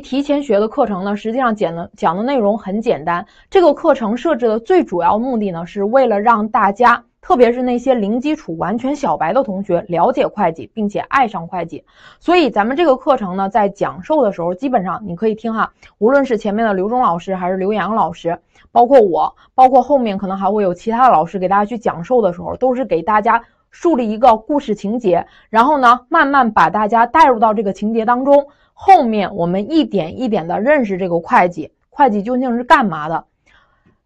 提前学的课程呢，实际上讲的讲的内容很简单。这个课程设置的最主要目的呢，是为了让大家，特别是那些零基础、完全小白的同学，了解会计，并且爱上会计。所以，咱们这个课程呢，在讲授的时候，基本上你可以听哈。无论是前面的刘忠老师，还是刘洋老师，包括我，包括后面可能还会有其他的老师给大家去讲授的时候，都是给大家树立一个故事情节，然后呢，慢慢把大家带入到这个情节当中。后面我们一点一点的认识这个会计，会计究竟是干嘛的？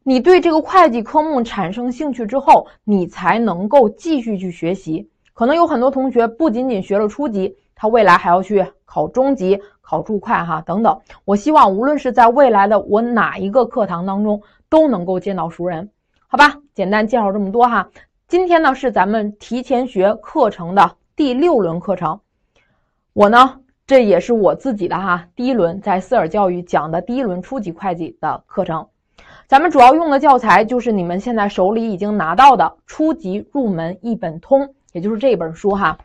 你对这个会计科目产生兴趣之后，你才能够继续去学习。可能有很多同学不仅仅学了初级，他未来还要去考中级、考注会哈等等。我希望无论是在未来的我哪一个课堂当中，都能够见到熟人，好吧？简单介绍这么多哈。今天呢是咱们提前学课程的第六轮课程，我呢。这也是我自己的哈，第一轮在思尔教育讲的第一轮初级会计的课程，咱们主要用的教材就是你们现在手里已经拿到的《初级入门一本通》，也就是这本书哈，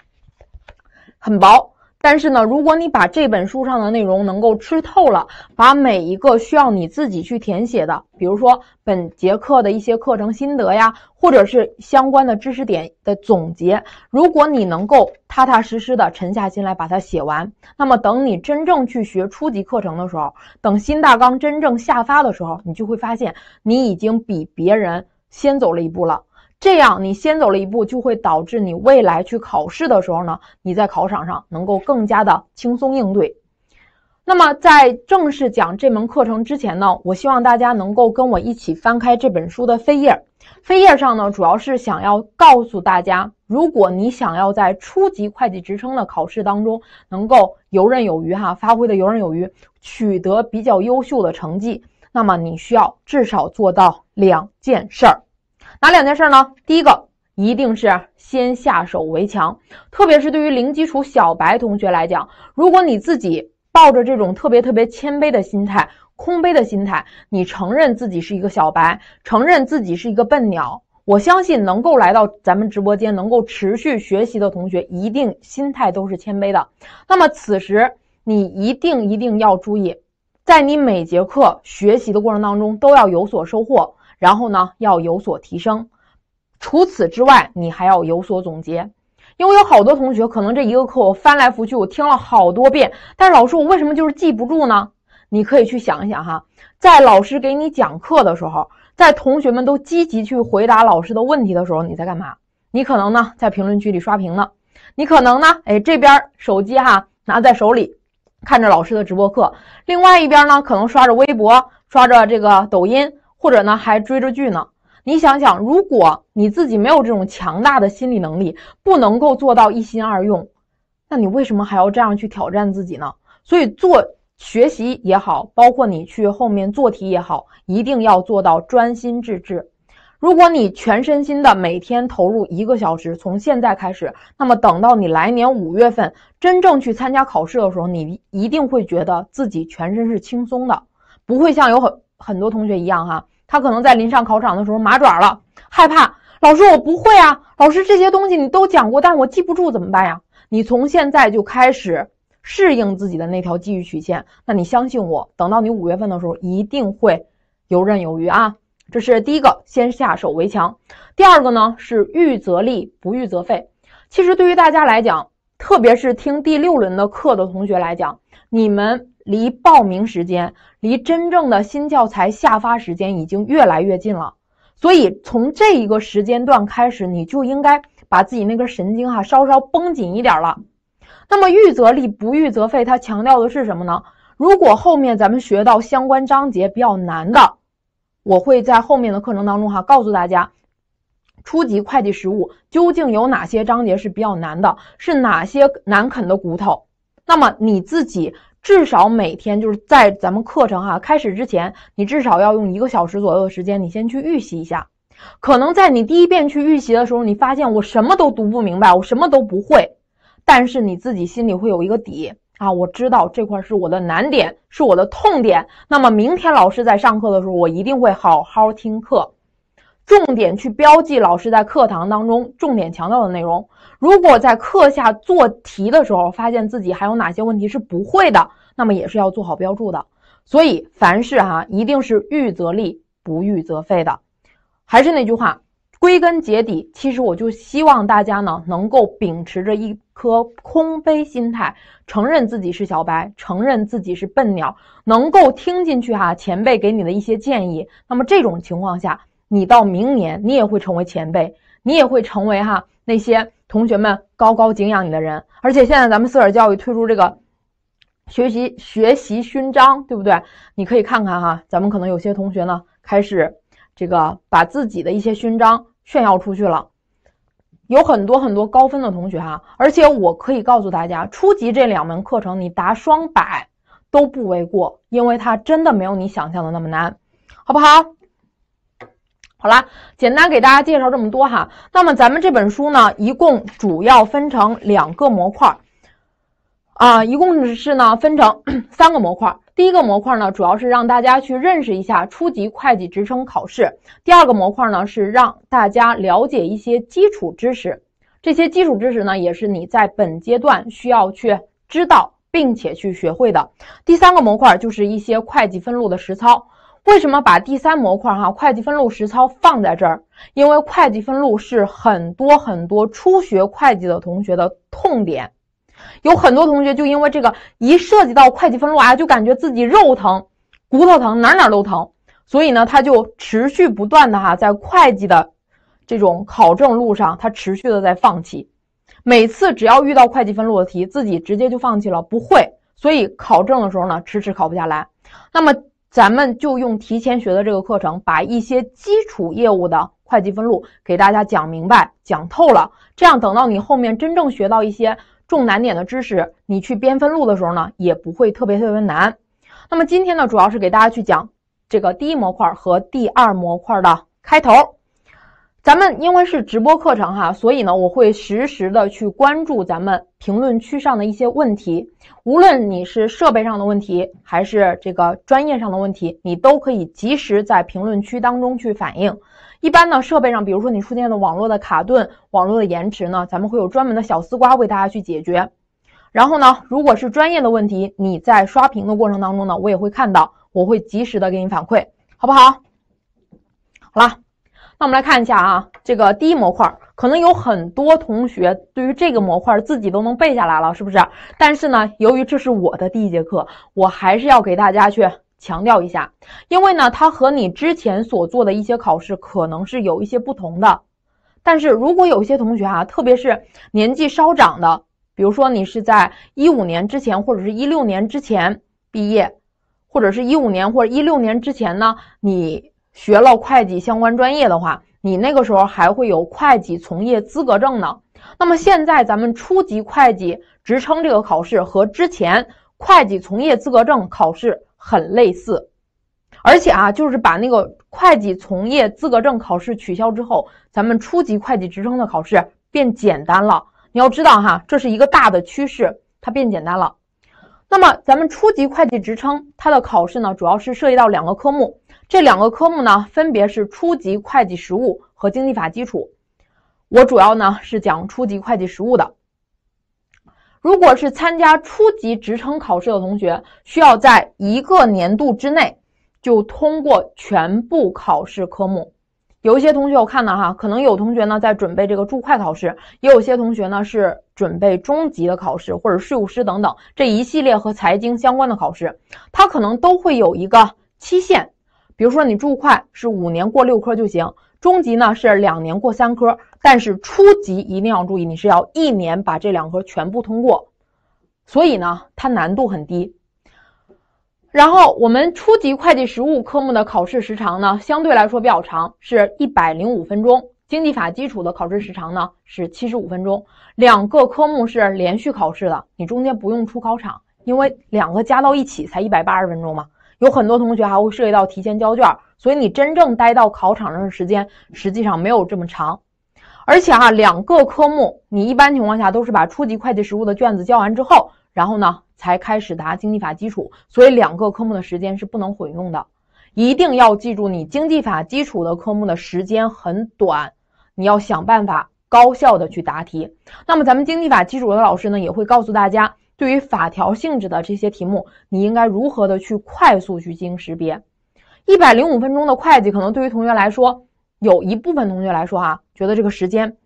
很薄。但是呢，如果你把这本书上的内容能够吃透了，把每一个需要你自己去填写的，比如说本节课的一些课程心得呀，或者是相关的知识点的总结，如果你能够踏踏实实的沉下心来把它写完，那么等你真正去学初级课程的时候，等新大纲真正下发的时候，你就会发现你已经比别人先走了一步了。这样，你先走了一步，就会导致你未来去考试的时候呢，你在考场上能够更加的轻松应对。那么，在正式讲这门课程之前呢，我希望大家能够跟我一起翻开这本书的扉页。扉页上呢，主要是想要告诉大家，如果你想要在初级会计职称的考试当中能够游刃有余哈，发挥的游刃有余，取得比较优秀的成绩，那么你需要至少做到两件事儿。哪两件事呢？第一个一定是先下手为强，特别是对于零基础小白同学来讲，如果你自己抱着这种特别特别谦卑的心态、空杯的心态，你承认自己是一个小白，承认自己是一个笨鸟，我相信能够来到咱们直播间、能够持续学习的同学，一定心态都是谦卑的。那么此时你一定一定要注意，在你每节课学习的过程当中，都要有所收获。然后呢，要有所提升。除此之外，你还要有所总结。因为有好多同学可能这一个课我翻来覆去，我听了好多遍，但是老师，我为什么就是记不住呢？你可以去想一想哈，在老师给你讲课的时候，在同学们都积极去回答老师的问题的时候，你在干嘛？你可能呢在评论区里刷屏呢，你可能呢，哎，这边手机哈拿在手里看着老师的直播课，另外一边呢可能刷着微博，刷着这个抖音。或者呢，还追着剧呢？你想想，如果你自己没有这种强大的心理能力，不能够做到一心二用，那你为什么还要这样去挑战自己呢？所以做学习也好，包括你去后面做题也好，一定要做到专心致志。如果你全身心的每天投入一个小时，从现在开始，那么等到你来年五月份真正去参加考试的时候，你一定会觉得自己全身是轻松的，不会像有很。很多同学一样哈，他可能在临上考场的时候麻爪了，害怕老师我不会啊，老师这些东西你都讲过，但我记不住怎么办呀？你从现在就开始适应自己的那条记忆曲线，那你相信我，等到你五月份的时候一定会游刃有余啊。这是第一个，先下手为强。第二个呢是预则立，不预则废。其实对于大家来讲，特别是听第六轮的课的同学来讲，你们。离报名时间，离真正的新教材下发时间已经越来越近了，所以从这一个时间段开始，你就应该把自己那根神经哈稍稍绷紧一点了。那么预则立，不预则废，它强调的是什么呢？如果后面咱们学到相关章节比较难的，我会在后面的课程当中哈告诉大家，初级会计实务究竟有哪些章节是比较难的，是哪些难啃的骨头。那么你自己。至少每天就是在咱们课程哈开始之前，你至少要用一个小时左右的时间，你先去预习一下。可能在你第一遍去预习的时候，你发现我什么都读不明白，我什么都不会。但是你自己心里会有一个底啊，我知道这块是我的难点，是我的痛点。那么明天老师在上课的时候，我一定会好好听课，重点去标记老师在课堂当中重点强调的内容。如果在课下做题的时候，发现自己还有哪些问题是不会的，那么也是要做好标注的。所以，凡事哈，一定是预则立，不预则废的。还是那句话，归根结底，其实我就希望大家呢，能够秉持着一颗空杯心态，承认自己是小白，承认自己是笨鸟，能够听进去哈前辈给你的一些建议。那么这种情况下，你到明年，你也会成为前辈，你也会成为哈那些。同学们高高敬仰你的人，而且现在咱们四耳教育推出这个学习学习勋章，对不对？你可以看看哈，咱们可能有些同学呢开始这个把自己的一些勋章炫耀出去了，有很多很多高分的同学哈，而且我可以告诉大家，初级这两门课程你答双百都不为过，因为它真的没有你想象的那么难，好不好？好了，简单给大家介绍这么多哈。那么咱们这本书呢，一共主要分成两个模块，啊，一共是呢分成 三个模块。第一个模块呢，主要是让大家去认识一下初级会计职称考试；第二个模块呢，是让大家了解一些基础知识。这些基础知识呢，也是你在本阶段需要去知道并且去学会的。第三个模块就是一些会计分录的实操。为什么把第三模块哈会计分录实操放在这儿？因为会计分录是很多很多初学会计的同学的痛点，有很多同学就因为这个一涉及到会计分录啊，就感觉自己肉疼、骨头疼，哪哪都疼。所以呢，他就持续不断的哈，在会计的这种考证路上，他持续的在放弃。每次只要遇到会计分录的题，自己直接就放弃了，不会。所以考证的时候呢，迟迟考不下来。那么。咱们就用提前学的这个课程，把一些基础业务的会计分录给大家讲明白、讲透了。这样等到你后面真正学到一些重难点的知识，你去编分录的时候呢，也不会特别特别难。那么今天呢，主要是给大家去讲这个第一模块和第二模块的开头。咱们因为是直播课程哈，所以呢，我会实时的去关注咱们评论区上的一些问题。无论你是设备上的问题，还是这个专业上的问题，你都可以及时在评论区当中去反映。一般呢，设备上，比如说你出现的网络的卡顿、网络的延迟呢，咱们会有专门的小丝瓜为大家去解决。然后呢，如果是专业的问题，你在刷屏的过程当中呢，我也会看到，我会及时的给你反馈，好不好？好了。那我们来看一下啊，这个第一模块可能有很多同学对于这个模块自己都能背下来了，是不是？但是呢，由于这是我的第一节课，我还是要给大家去强调一下，因为呢，它和你之前所做的一些考试可能是有一些不同的。但是如果有些同学啊，特别是年纪稍长的，比如说你是在一五年之前或者是一六年之前毕业，或者是一五年或者一六年之前呢，你。学了会计相关专业的话，你那个时候还会有会计从业资格证呢。那么现在咱们初级会计职称这个考试和之前会计从业资格证考试很类似，而且啊，就是把那个会计从业资格证考试取消之后，咱们初级会计职称的考试变简单了。你要知道哈，这是一个大的趋势，它变简单了。那么咱们初级会计职称它的考试呢，主要是涉及到两个科目。这两个科目呢，分别是初级会计实务和经济法基础。我主要呢是讲初级会计实务的。如果是参加初级职称考试的同学，需要在一个年度之内就通过全部考试科目。有一些同学我看到哈，可能有同学呢在准备这个注会考试，也有些同学呢是准备中级的考试或者税务师等等这一系列和财经相关的考试，它可能都会有一个期限。比如说，你注会是五年过六科就行，中级呢是两年过三科，但是初级一定要注意，你是要一年把这两科全部通过。所以呢，它难度很低。然后我们初级会计实务科目的考试时长呢，相对来说比较长，是一百零五分钟；经济法基础的考试时长呢是七十五分钟，两个科目是连续考试的，你中间不用出考场，因为两个加到一起才一百八十分钟嘛。有很多同学还会涉及到提前交卷，所以你真正待到考场上的时间实际上没有这么长，而且哈，两个科目你一般情况下都是把初级会计实务的卷子交完之后，然后呢才开始答经济法基础，所以两个科目的时间是不能混用的，一定要记住你经济法基础的科目的时间很短，你要想办法高效的去答题。那么咱们经济法基础的老师呢也会告诉大家。对于法条性质的这些题目，你应该如何的去快速去进行识别？一百零五分钟的会计，可能对于同学来说，有一部分同学来说哈，觉得这个时间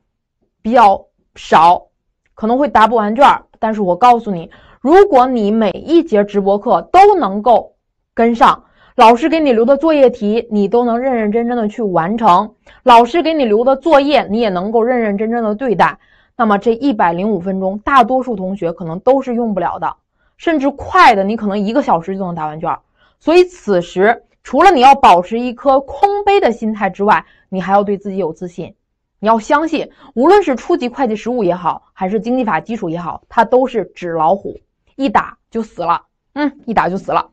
比较少，可能会答不完卷儿。但是我告诉你，如果你每一节直播课都能够跟上，老师给你留的作业题，你都能认认真真的去完成；老师给你留的作业，你也能够认认真真的对待。那么这一百零五分钟，大多数同学可能都是用不了的，甚至快的，你可能一个小时就能答完卷儿。所以此时，除了你要保持一颗空杯的心态之外，你还要对自己有自信，你要相信，无论是初级会计实务也好，还是经济法基础也好，它都是纸老虎，一打就死了。嗯，一打就死了。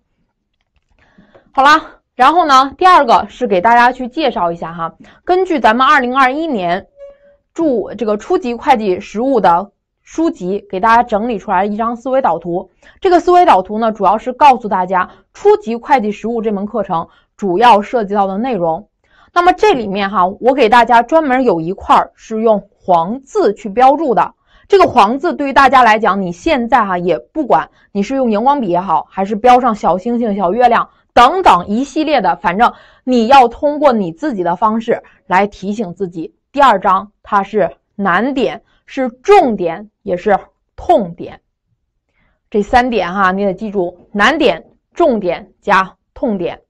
好啦，然后呢，第二个是给大家去介绍一下哈，根据咱们二零二一年。注这个初级会计实务的书籍给大家整理出来一张思维导图，这个思维导图呢，主要是告诉大家初级会计实务这门课程主要涉及到的内容。那么这里面哈，我给大家专门有一块是用黄字去标注的，这个黄字对于大家来讲，你现在哈也不管你是用荧光笔也好，还是标上小星星、小月亮等等一系列的，反正你要通过你自己的方式来提醒自己。第二章，它是难点，是重点，也是痛点。这三点哈，你得记住：难点、重点加痛点。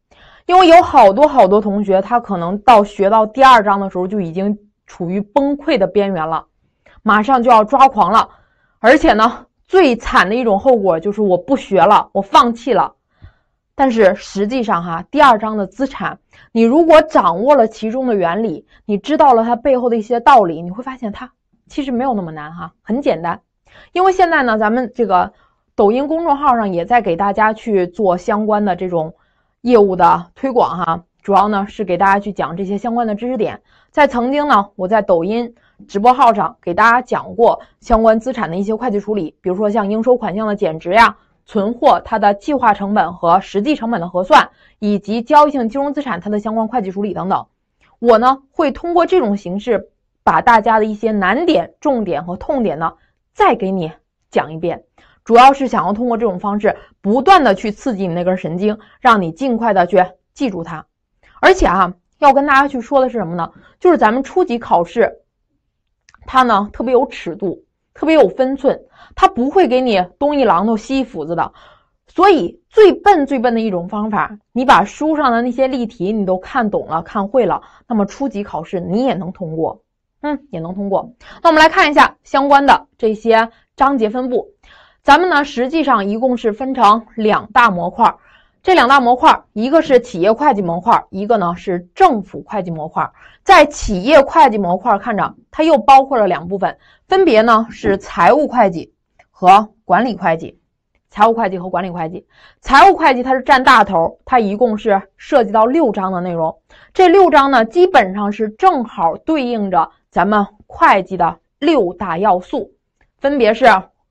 因为有好多好多同学，他可能到学到第二章的时候，就已经处于崩溃的边缘了，马上就要抓狂了。而且呢，最惨的一种后果就是我不学了，我放弃了。但是实际上哈，第二章的资产，你如果掌握了其中的原理，你知道了它背后的一些道理，你会发现它其实没有那么难哈，很简单。因为现在呢，咱们这个抖音公众号上也在给大家去做相关的这种业务的推广哈，主要呢是给大家去讲这些相关的知识点。在曾经呢，我在抖音直播号上给大家讲过相关资产的一些会计处理，比如说像应收款项的减值呀。存货它的计划成本和实际成本的核算，以及交易性金融资产它的相关会计处理等等，我呢会通过这种形式把大家的一些难点、重点和痛点呢再给你讲一遍，主要是想要通过这种方式不断的去刺激你那根神经，让你尽快的去记住它。而且啊，要跟大家去说的是什么呢？就是咱们初级考试，它呢特别有尺度。特别有分寸，他不会给你东一榔头西一斧子的，所以最笨最笨的一种方法，你把书上的那些例题你都看懂了看会了，那么初级考试你也能通过，嗯，也能通过。那我们来看一下相关的这些章节分布，咱们呢实际上一共是分成两大模块，这两大模块一个是企业会计模块，一个呢是政府会计模块。在企业会计模块，看着它又包括了两部分。分别呢是财务会计和管理会计，财务会计和管理会计，财务会计它是占大头，它一共是涉及到六章的内容，这六章呢基本上是正好对应着咱们会计的六大要素，分别是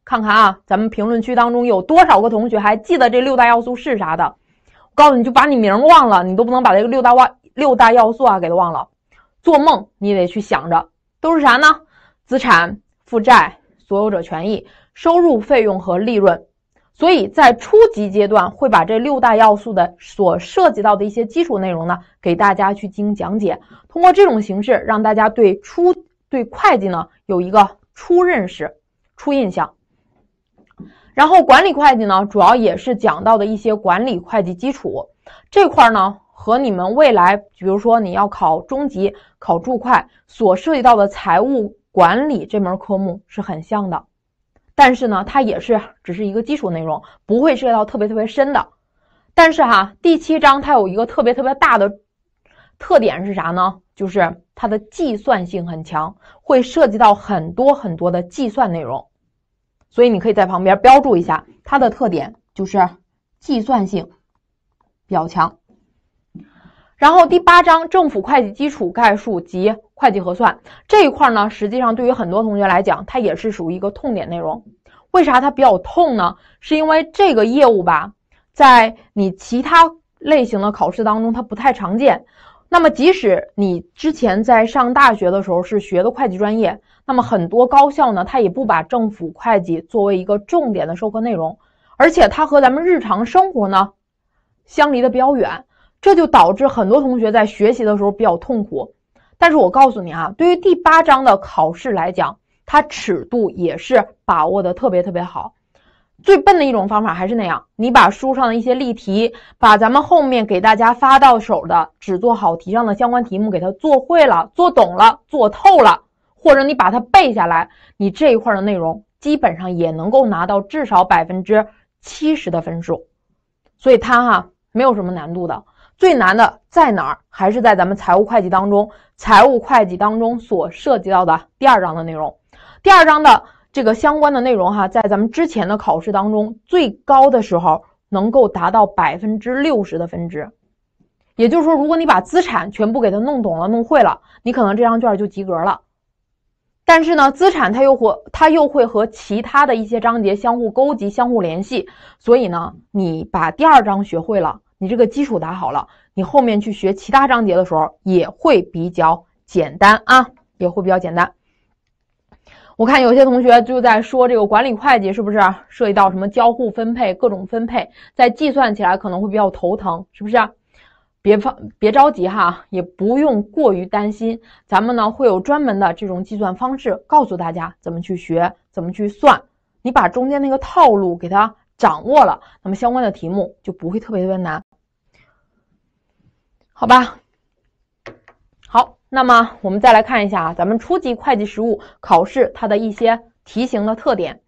看看啊，咱们评论区当中有多少个同学还记得这六大要素是啥的？我告诉你，就把你名忘了，你都不能把这个六大万六大要素啊给它忘了，做梦你得去想着都是啥呢？资产。负债、所有者权益、收入、费用和利润，所以在初级阶段会把这六大要素的所涉及到的一些基础内容呢，给大家去进行讲解。通过这种形式，让大家对初对会计呢有一个初认识、初印象。然后管理会计呢，主要也是讲到的一些管理会计基础这块呢，和你们未来，比如说你要考中级、考注会所涉及到的财务。管理这门科目是很像的，但是呢，它也是只是一个基础内容，不会涉及到特别特别深的。但是哈，第七章它有一个特别特别大的特点是啥呢？就是它的计算性很强，会涉及到很多很多的计算内容。所以你可以在旁边标注一下它的特点，就是计算性比较强。然后第八章政府会计基础概述及。会计核算这一块呢，实际上对于很多同学来讲，它也是属于一个痛点内容。为啥它比较痛呢？是因为这个业务吧，在你其他类型的考试当中，它不太常见。那么，即使你之前在上大学的时候是学的会计专业，那么很多高校呢，它也不把政府会计作为一个重点的授课内容。而且，它和咱们日常生活呢相离的比较远，这就导致很多同学在学习的时候比较痛苦。但是我告诉你啊，对于第八章的考试来讲，它尺度也是把握的特别特别好。最笨的一种方法还是那样，你把书上的一些例题，把咱们后面给大家发到手的只做好题上的相关题目给它做会了、做懂了、做透了，或者你把它背下来，你这一块的内容基本上也能够拿到至少百分之七十的分数，所以它哈没有什么难度的。最难的在哪儿？还是在咱们财务会计当中，财务会计当中所涉及到的第二章的内容。第二章的这个相关的内容哈，在咱们之前的考试当中，最高的时候能够达到百分之六十的分值。也就是说，如果你把资产全部给它弄懂了、弄会了，你可能这张卷就及格了。但是呢，资产它又和它又会和其他的一些章节相互勾结、相互联系，所以呢，你把第二章学会了。你这个基础打好了，你后面去学其他章节的时候也会比较简单啊，也会比较简单。我看有些同学就在说，这个管理会计是不是涉及到什么交互分配、各种分配，在计算起来可能会比较头疼，是不是？别放别着急哈，也不用过于担心，咱们呢会有专门的这种计算方式，告诉大家怎么去学，怎么去算。你把中间那个套路给它掌握了，那么相关的题目就不会特别特别难。好吧，好，那么我们再来看一下啊，咱们初级会计实务考试它的一些题型的特点。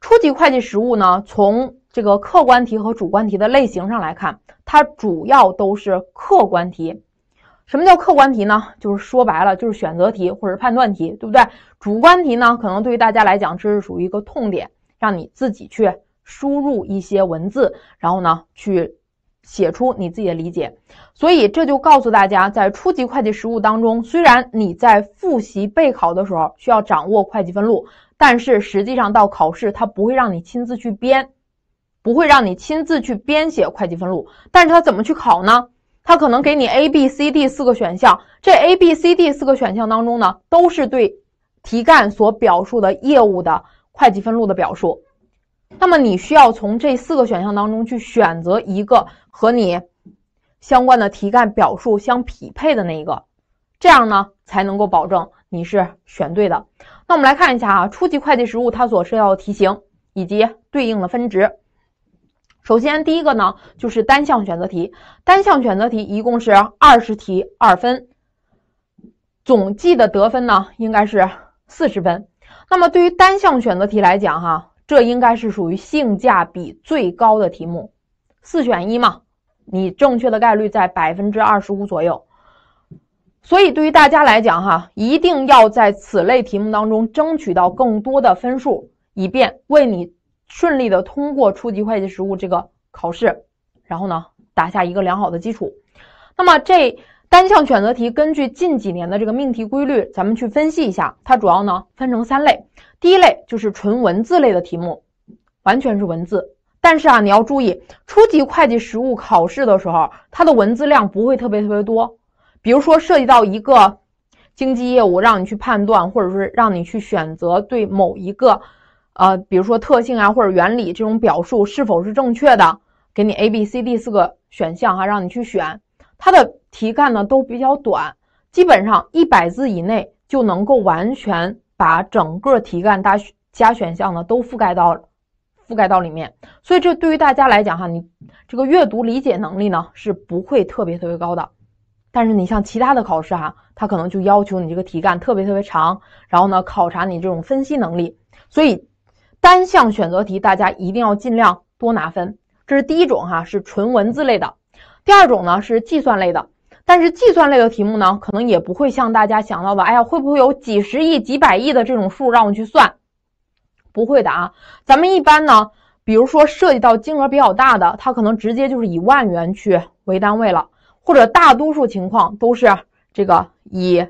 初级会计实务呢，从这个客观题和主观题的类型上来看，它主要都是客观题。什么叫客观题呢？就是说白了就是选择题或者判断题，对不对？主观题呢，可能对于大家来讲这是属于一个痛点，让你自己去输入一些文字，然后呢去。写出你自己的理解，所以这就告诉大家，在初级会计实务当中，虽然你在复习备考的时候需要掌握会计分录，但是实际上到考试，它不会让你亲自去编，不会让你亲自去编写会计分录。但是它怎么去考呢？它可能给你 A、B、C、D 四个选项，这 A、B、C、D 四个选项当中呢，都是对题干所表述的业务的会计分录的表述。那么你需要从这四个选项当中去选择一个。和你相关的题干表述相匹配的那一个，这样呢才能够保证你是选对的。那我们来看一下啊，初级会计实务它所涉及的题型以及对应的分值。首先第一个呢就是单项选择题，单项选择题一共是二十题二分，总计的得分呢应该是四十分。那么对于单项选择题来讲哈，这应该是属于性价比最高的题目，四选一嘛。你正确的概率在百分之二十五左右，所以对于大家来讲哈，一定要在此类题目当中争取到更多的分数，以便为你顺利的通过初级会计实务这个考试，然后呢打下一个良好的基础。那么这单项选择题，根据近几年的这个命题规律，咱们去分析一下，它主要呢分成三类，第一类就是纯文字类的题目，完全是文字。但是啊，你要注意，初级会计实务考试的时候，它的文字量不会特别特别多。比如说，涉及到一个经济业务，让你去判断，或者是让你去选择，对某一个呃，比如说特性啊或者原理这种表述是否是正确的，给你 A、B、C、D 四个选项哈，让你去选。它的题干呢都比较短，基本上一百字以内就能够完全把整个题干大加选项呢都覆盖到了。覆盖到里面，所以这对于大家来讲哈，你这个阅读理解能力呢是不会特别特别高的。但是你像其他的考试哈，它可能就要求你这个题干特别特别长，然后呢考察你这种分析能力。所以单项选择题大家一定要尽量多拿分。这是第一种哈，是纯文字类的；第二种呢是计算类的。但是计算类的题目呢，可能也不会像大家想到的，哎呀，会不会有几十亿、几百亿的这种数让我去算？不会的啊，咱们一般呢，比如说涉及到金额比较大的，它可能直接就是以万元去为单位了，或者大多数情况都是这个以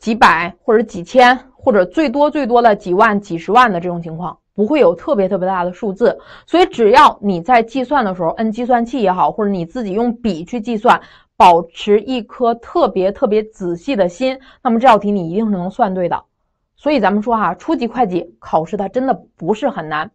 几百或者几千，或者最多最多的几万、几十万的这种情况，不会有特别特别大的数字。所以只要你在计算的时候，摁计算器也好，或者你自己用笔去计算，保持一颗特别特别仔细的心，那么这道题你一定是能算对的。所以咱们说哈，初级会计考试它真的不是很难。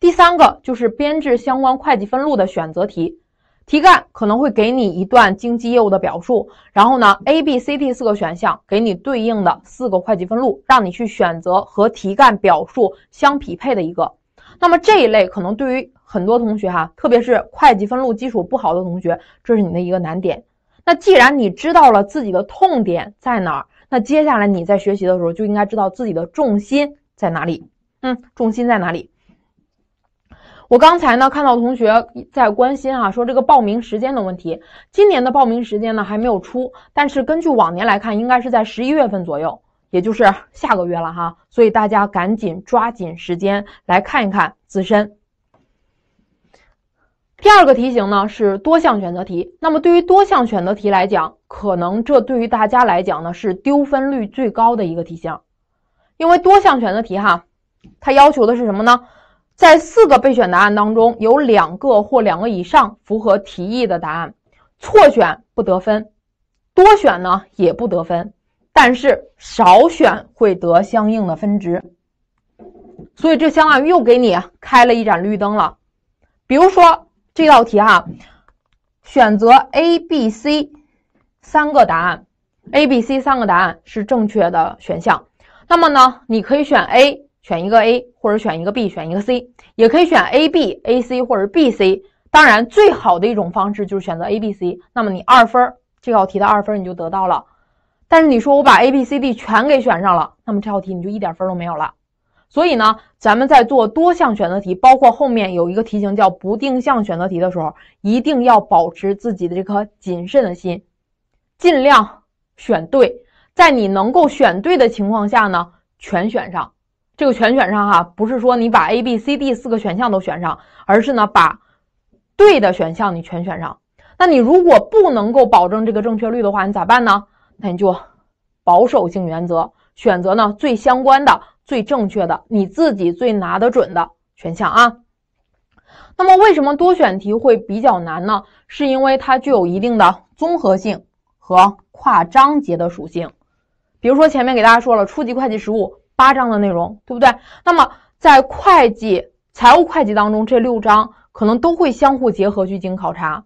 第三个就是编制相关会计分录的选择题，题干可能会给你一段经济业务的表述，然后呢，A、B、C、D 四个选项给你对应的四个会计分录，让你去选择和题干表述相匹配的一个。那么这一类可能对于很多同学哈，特别是会计分录基础不好的同学，这是你的一个难点。那既然你知道了自己的痛点在哪儿，那接下来你在学习的时候就应该知道自己的重心在哪里，嗯，重心在哪里？我刚才呢看到同学在关心啊，说这个报名时间的问题，今年的报名时间呢还没有出，但是根据往年来看，应该是在十一月份左右，也就是下个月了哈，所以大家赶紧抓紧时间来看一看自身。第二个题型呢是多项选择题。那么对于多项选择题来讲，可能这对于大家来讲呢是丢分率最高的一个题型，因为多项选择题哈，它要求的是什么呢？在四个备选答案当中，有两个或两个以上符合题意的答案，错选不得分，多选呢也不得分，但是少选会得相应的分值。所以这相当于又给你开了一盏绿灯了。比如说。这道题哈，选择 A、B、C 三个答案，A、B、C 三个答案是正确的选项。那么呢，你可以选 A，选一个 A，或者选一个 B，选一个 C，也可以选 A、B、A、C 或者 B、C。当然，最好的一种方式就是选择 A、B、C，那么你二分这道题的二分你就得到了。但是你说我把 A、B、C、D 全给选上了，那么这道题你就一点分都没有了。所以呢，咱们在做多项选择题，包括后面有一个题型叫不定向选择题的时候，一定要保持自己的这颗谨慎的心，尽量选对。在你能够选对的情况下呢，全选上。这个全选上哈，不是说你把 A、B、C、D 四个选项都选上，而是呢把对的选项你全选上。那你如果不能够保证这个正确率的话，你咋办呢？那你就保守性原则，选择呢最相关的。最正确的，你自己最拿得准的选项啊。那么，为什么多选题会比较难呢？是因为它具有一定的综合性和跨章节的属性。比如说，前面给大家说了初级会计实务八章的内容，对不对？那么，在会计、财务会计当中，这六章可能都会相互结合去进行考察。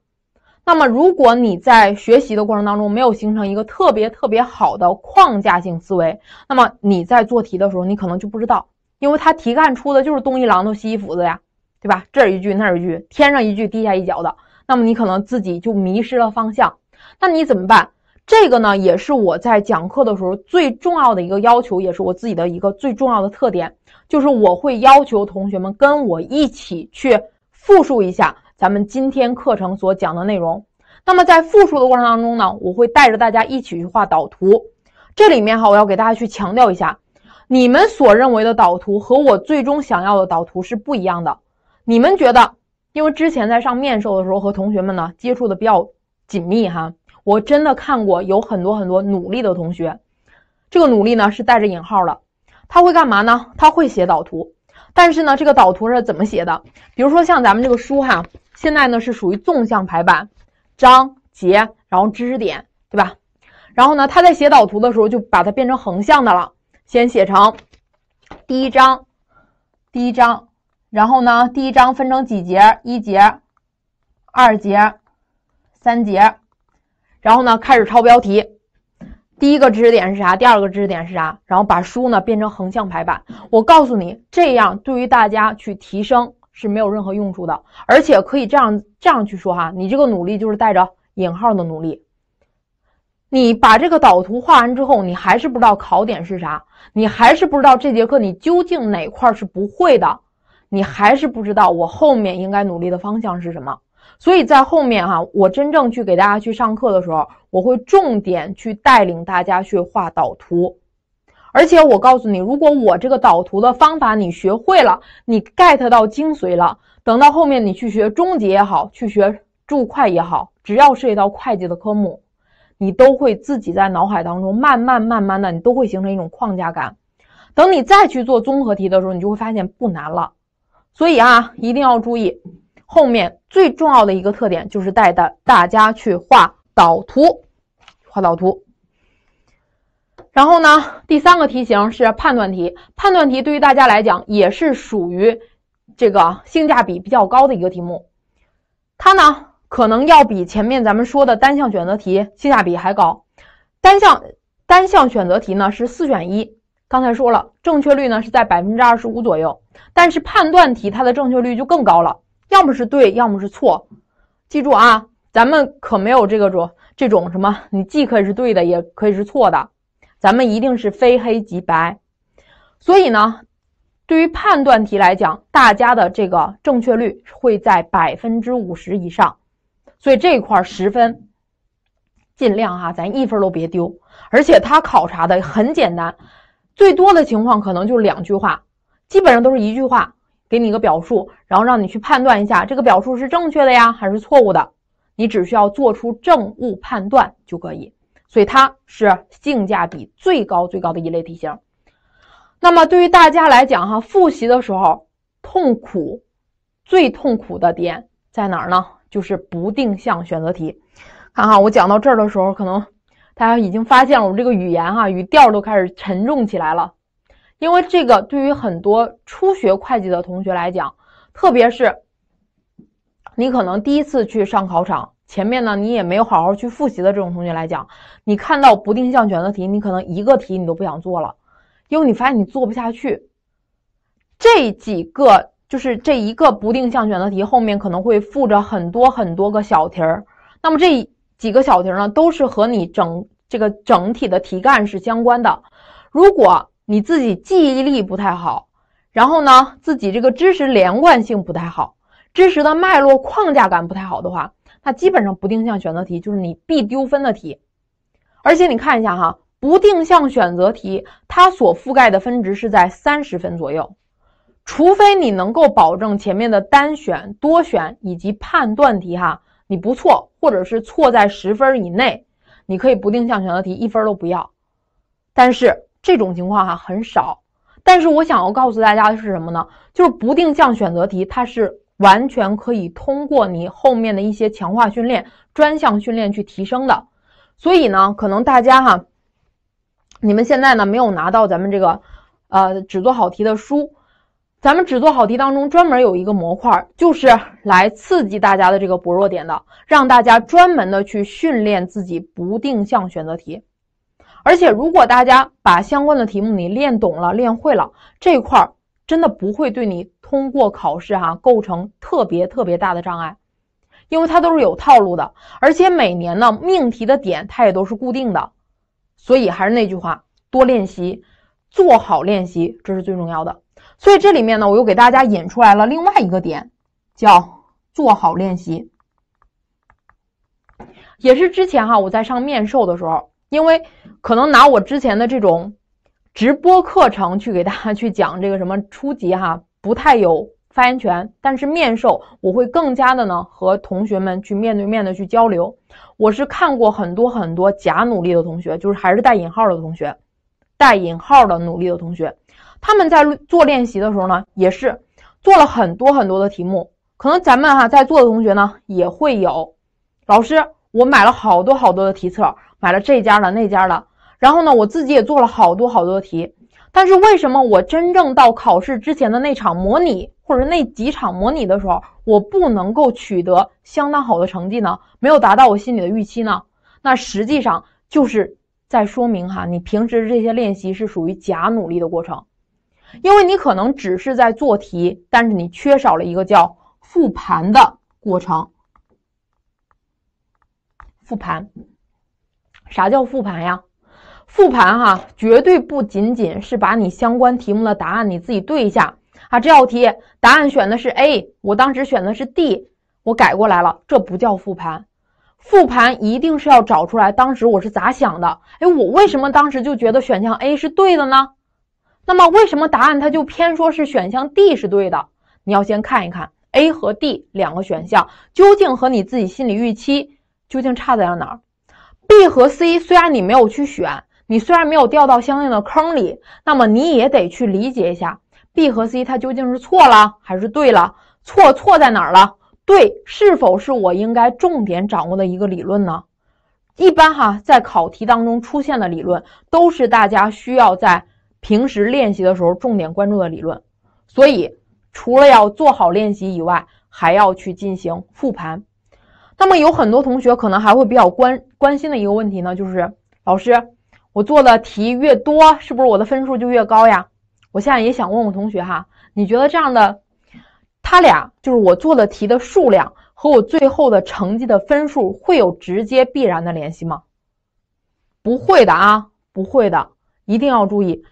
那么，如果你在学习的过程当中没有形成一个特别特别好的框架性思维，那么你在做题的时候，你可能就不知道，因为他题干出的就是东一榔头西一斧子呀，对吧？这儿一句那儿一句，天上一句地下一脚的，那么你可能自己就迷失了方向。那你怎么办？这个呢，也是我在讲课的时候最重要的一个要求，也是我自己的一个最重要的特点，就是我会要求同学们跟我一起去复述一下。咱们今天课程所讲的内容，那么在复述的过程当中呢，我会带着大家一起去画导图。这里面哈，我要给大家去强调一下，你们所认为的导图和我最终想要的导图是不一样的。你们觉得，因为之前在上面授的时候和同学们呢接触的比较紧密哈，我真的看过有很多很多努力的同学，这个努力呢是带着引号的。他会干嘛呢？他会写导图，但是呢，这个导图是怎么写的？比如说像咱们这个书哈。现在呢是属于纵向排版，章节，然后知识点，对吧？然后呢，他在写导图的时候就把它变成横向的了。先写成第一章，第一章，然后呢，第一章分成几节，一节、二节、三节，然后呢，开始抄标题。第一个知识点是啥？第二个知识点是啥？然后把书呢变成横向排版。我告诉你，这样对于大家去提升。是没有任何用处的，而且可以这样这样去说哈，你这个努力就是带着引号的努力。你把这个导图画完之后，你还是不知道考点是啥，你还是不知道这节课你究竟哪块是不会的，你还是不知道我后面应该努力的方向是什么。所以在后面哈，我真正去给大家去上课的时候，我会重点去带领大家去画导图。而且我告诉你，如果我这个导图的方法你学会了，你 get 到精髓了，等到后面你去学中级也好，去学注会也好，只要涉及到会计的科目，你都会自己在脑海当中慢慢慢慢的，你都会形成一种框架感。等你再去做综合题的时候，你就会发现不难了。所以啊，一定要注意后面最重要的一个特点就是带大大家去画导图，画导图。然后呢，第三个题型是判断题。判断题对于大家来讲也是属于这个性价比比较高的一个题目，它呢可能要比前面咱们说的单项选择题性价比还高。单项单项选择题呢是四选一，刚才说了正确率呢是在百分之二十五左右，但是判断题它的正确率就更高了，要么是对，要么是错。记住啊，咱们可没有这个种这种什么，你既可以是对的，也可以是错的。咱们一定是非黑即白，所以呢，对于判断题来讲，大家的这个正确率会在百分之五十以上，所以这一块十分，尽量哈，咱一分都别丢。而且它考察的很简单，最多的情况可能就两句话，基本上都是一句话，给你一个表述，然后让你去判断一下这个表述是正确的呀还是错误的，你只需要做出正误判断就可以。所以它是性价比最高最高的一类题型。那么对于大家来讲，哈，复习的时候痛苦，最痛苦的点在哪儿呢？就是不定向选择题。看哈，我讲到这儿的时候，可能大家已经发现，了我们这个语言哈语调都开始沉重起来了，因为这个对于很多初学会计的同学来讲，特别是你可能第一次去上考场。前面呢，你也没有好好去复习的这种同学来讲，你看到不定向选择题，你可能一个题你都不想做了，因为你发现你做不下去。这几个就是这一个不定向选择题后面可能会附着很多很多个小题儿，那么这几个小题呢，都是和你整这个整体的题干是相关的。如果你自己记忆力不太好，然后呢，自己这个知识连贯性不太好，知识的脉络框架感不太好的话，它基本上不定向选择题就是你必丢分的题，而且你看一下哈，不定向选择题它所覆盖的分值是在三十分左右，除非你能够保证前面的单选、多选以及判断题哈你不错，或者是错在十分以内，你可以不定向选择题一分都不要，但是这种情况哈很少。但是我想要告诉大家的是什么呢？就是不定向选择题它是。完全可以通过你后面的一些强化训练、专项训练去提升的。所以呢，可能大家哈，你们现在呢没有拿到咱们这个呃“只做好题”的书，咱们“只做好题”当中专门有一个模块，就是来刺激大家的这个薄弱点的，让大家专门的去训练自己不定向选择题。而且，如果大家把相关的题目你练懂了、练会了，这块儿。真的不会对你通过考试哈构成特别特别大的障碍，因为它都是有套路的，而且每年呢命题的点它也都是固定的，所以还是那句话，多练习，做好练习，这是最重要的。所以这里面呢，我又给大家引出来了另外一个点，叫做好练习，也是之前哈我在上面授的时候，因为可能拿我之前的这种。直播课程去给大家去讲这个什么初级哈不太有发言权，但是面授我会更加的呢和同学们去面对面的去交流。我是看过很多很多假努力的同学，就是还是带引号的同学，带引号的努力的同学，他们在做练习的时候呢也是做了很多很多的题目。可能咱们哈在座的同学呢也会有，老师我买了好多好多的题册，买了这家的那家的。然后呢，我自己也做了好多好多题，但是为什么我真正到考试之前的那场模拟，或者那几场模拟的时候，我不能够取得相当好的成绩呢？没有达到我心里的预期呢？那实际上就是在说明哈，你平时这些练习是属于假努力的过程，因为你可能只是在做题，但是你缺少了一个叫复盘的过程。复盘，啥叫复盘呀？复盘哈，绝对不仅仅是把你相关题目的答案你自己对一下啊。这道题答案选的是 A，我当时选的是 D，我改过来了。这不叫复盘，复盘一定是要找出来当时我是咋想的。哎，我为什么当时就觉得选项 A 是对的呢？那么为什么答案它就偏说是选项 D 是对的？你要先看一看 A 和 D 两个选项究竟和你自己心理预期究竟差在了哪儿。B 和 C 虽然你没有去选。你虽然没有掉到相应的坑里，那么你也得去理解一下 B 和 C 它究竟是错了还是对了，错错在哪儿了？对，是否是我应该重点掌握的一个理论呢？一般哈，在考题当中出现的理论，都是大家需要在平时练习的时候重点关注的理论。所以除了要做好练习以外，还要去进行复盘。那么有很多同学可能还会比较关关心的一个问题呢，就是老师。我做的题越多，是不是我的分数就越高呀？我现在也想问问同学哈，你觉得这样的他俩，就是我做的题的数量和我最后的成绩的分数会有直接必然的联系吗？不会的啊，不会的，一定要注意，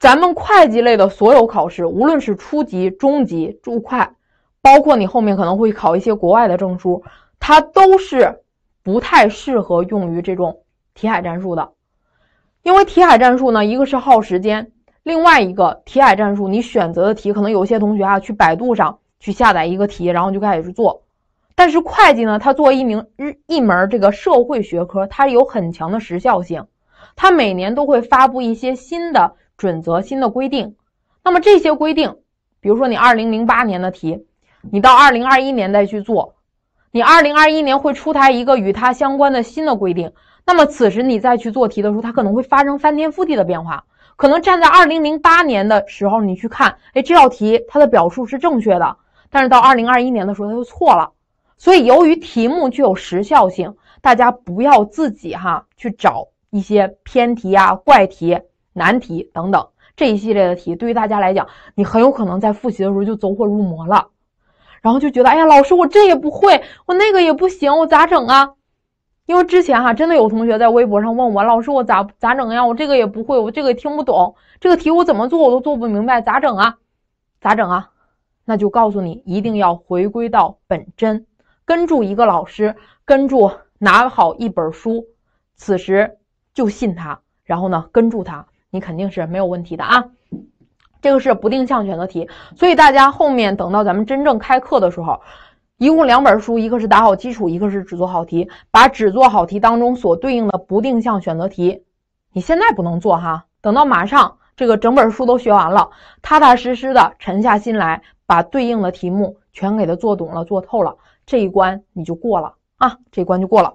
咱们会计类的所有考试，无论是初级、中级、注会，包括你后面可能会考一些国外的证书，它都是不太适合用于这种题海战术的。因为题海战术呢，一个是耗时间，另外一个题海战术，你选择的题，可能有些同学啊，去百度上去下载一个题，然后就开始去做。但是会计呢，它做一名日一门这个社会学科，它有很强的时效性，它每年都会发布一些新的准则、新的规定。那么这些规定，比如说你2008年的题，你到2021年再去做，你2021年会出台一个与它相关的新的规定。那么此时你再去做题的时候，它可能会发生翻天覆地的变化。可能站在二零零八年的时候，你去看，哎，这道题它的表述是正确的，但是到二零二一年的时候，它就错了。所以由于题目具有时效性，大家不要自己哈去找一些偏题啊、怪题、难题等等这一系列的题。对于大家来讲，你很有可能在复习的时候就走火入魔了，然后就觉得，哎呀，老师，我这也不会，我那个也不行，我咋整啊？因为之前哈，真的有同学在微博上问我，老师我咋咋整呀？我这个也不会，我这个也听不懂，这个题我怎么做我都做不明白，咋整啊？咋整啊？那就告诉你，一定要回归到本真，跟住一个老师，跟住拿好一本书，此时就信他，然后呢跟住他，你肯定是没有问题的啊。这个是不定向选择题，所以大家后面等到咱们真正开课的时候。一共两本书，一个是打好基础，一个是只做好题。把只做好题当中所对应的不定向选择题，你现在不能做哈，等到马上这个整本书都学完了，踏踏实实的沉下心来，把对应的题目全给它做懂了、做透了，这一关你就过了啊，这一关就过了。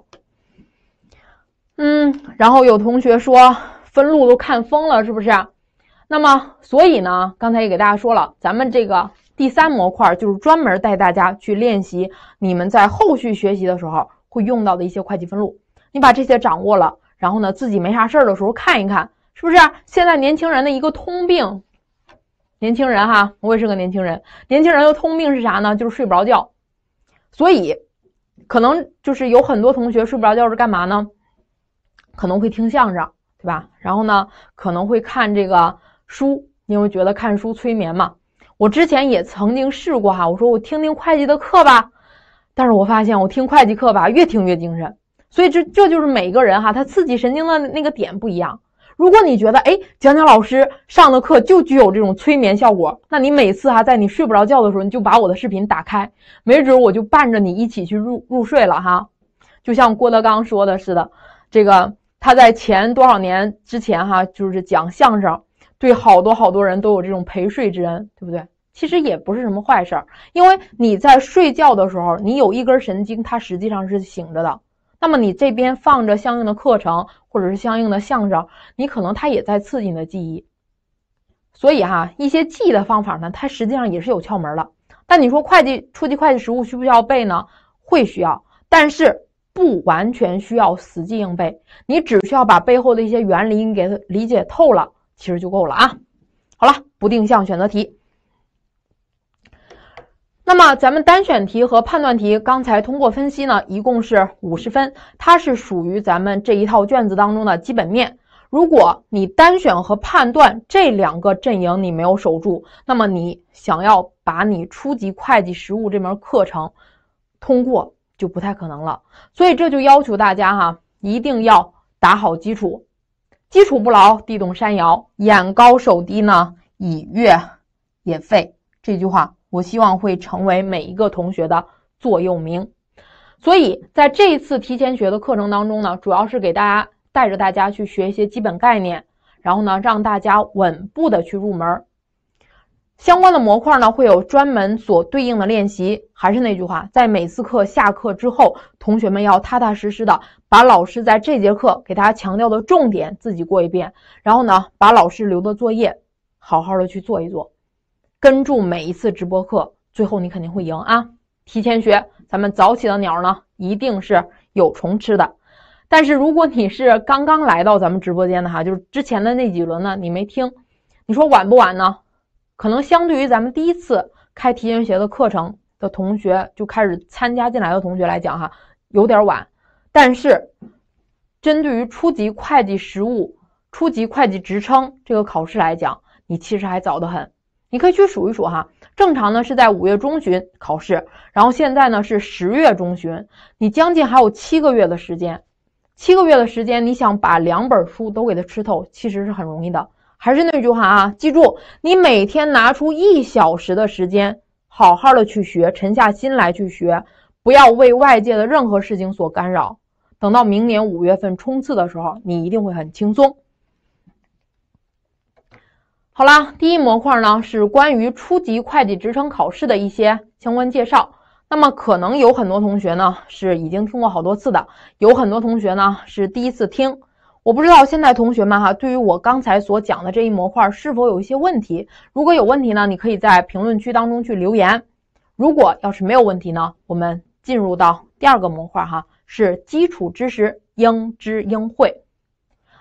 嗯，然后有同学说分录都看疯了，是不是？那么所以呢，刚才也给大家说了，咱们这个。第三模块就是专门带大家去练习你们在后续学习的时候会用到的一些会计分录，你把这些掌握了，然后呢自己没啥事儿的时候看一看，是不是？现在年轻人的一个通病，年轻人哈，我也是个年轻人，年轻人的通病是啥呢？就是睡不着觉，所以可能就是有很多同学睡不着觉是干嘛呢？可能会听相声，对吧？然后呢可能会看这个书，因为觉得看书催眠嘛。我之前也曾经试过哈，我说我听听会计的课吧，但是我发现我听会计课吧，越听越精神。所以这这就是每个人哈，他刺激神经的那个点不一样。如果你觉得哎，讲讲老师上的课就具有这种催眠效果，那你每次哈，在你睡不着觉的时候，你就把我的视频打开，没准我就伴着你一起去入入睡了哈。就像郭德纲说的似的，这个他在前多少年之前哈，就是讲相声，对好多好多人都有这种陪睡之恩，对不对？其实也不是什么坏事儿，因为你在睡觉的时候，你有一根神经，它实际上是醒着的。那么你这边放着相应的课程或者是相应的相声，你可能它也在刺激你的记忆。所以哈，一些记忆的方法呢，它实际上也是有窍门的。但你说会计初级会计实务需不需要背呢？会需要，但是不完全需要死记硬背，你只需要把背后的一些原理你给它理解透了，其实就够了啊。好了，不定向选择题。那么咱们单选题和判断题，刚才通过分析呢，一共是五十分，它是属于咱们这一套卷子当中的基本面。如果你单选和判断这两个阵营你没有守住，那么你想要把你初级会计实务这门课程通过就不太可能了。所以这就要求大家哈，一定要打好基础，基础不牢，地动山摇；眼高手低呢，以越也废。这句话。我希望会成为每一个同学的座右铭，所以在这一次提前学的课程当中呢，主要是给大家带着大家去学一些基本概念，然后呢，让大家稳步的去入门。相关的模块呢，会有专门所对应的练习。还是那句话，在每次课下课之后，同学们要踏踏实实的把老师在这节课给大家强调的重点自己过一遍，然后呢，把老师留的作业好好的去做一做。跟住每一次直播课，最后你肯定会赢啊！提前学，咱们早起的鸟呢，一定是有虫吃的。但是如果你是刚刚来到咱们直播间的哈，就是之前的那几轮呢，你没听，你说晚不晚呢？可能相对于咱们第一次开提前学的课程的同学就开始参加进来的同学来讲哈，有点晚。但是针对于初级会计实务、初级会计职称这个考试来讲，你其实还早得很。你可以去数一数哈，正常呢是在五月中旬考试，然后现在呢是十月中旬，你将近还有七个月的时间，七个月的时间，你想把两本书都给它吃透，其实是很容易的。还是那句话啊，记住，你每天拿出一小时的时间，好好的去学，沉下心来去学，不要为外界的任何事情所干扰。等到明年五月份冲刺的时候，你一定会很轻松。好啦，第一模块呢是关于初级会计职称考试的一些相关介绍。那么可能有很多同学呢是已经听过好多次的，有很多同学呢是第一次听。我不知道现在同学们哈，对于我刚才所讲的这一模块是否有一些问题？如果有问题呢，你可以在评论区当中去留言。如果要是没有问题呢，我们进入到第二个模块哈，是基础知识应知应会。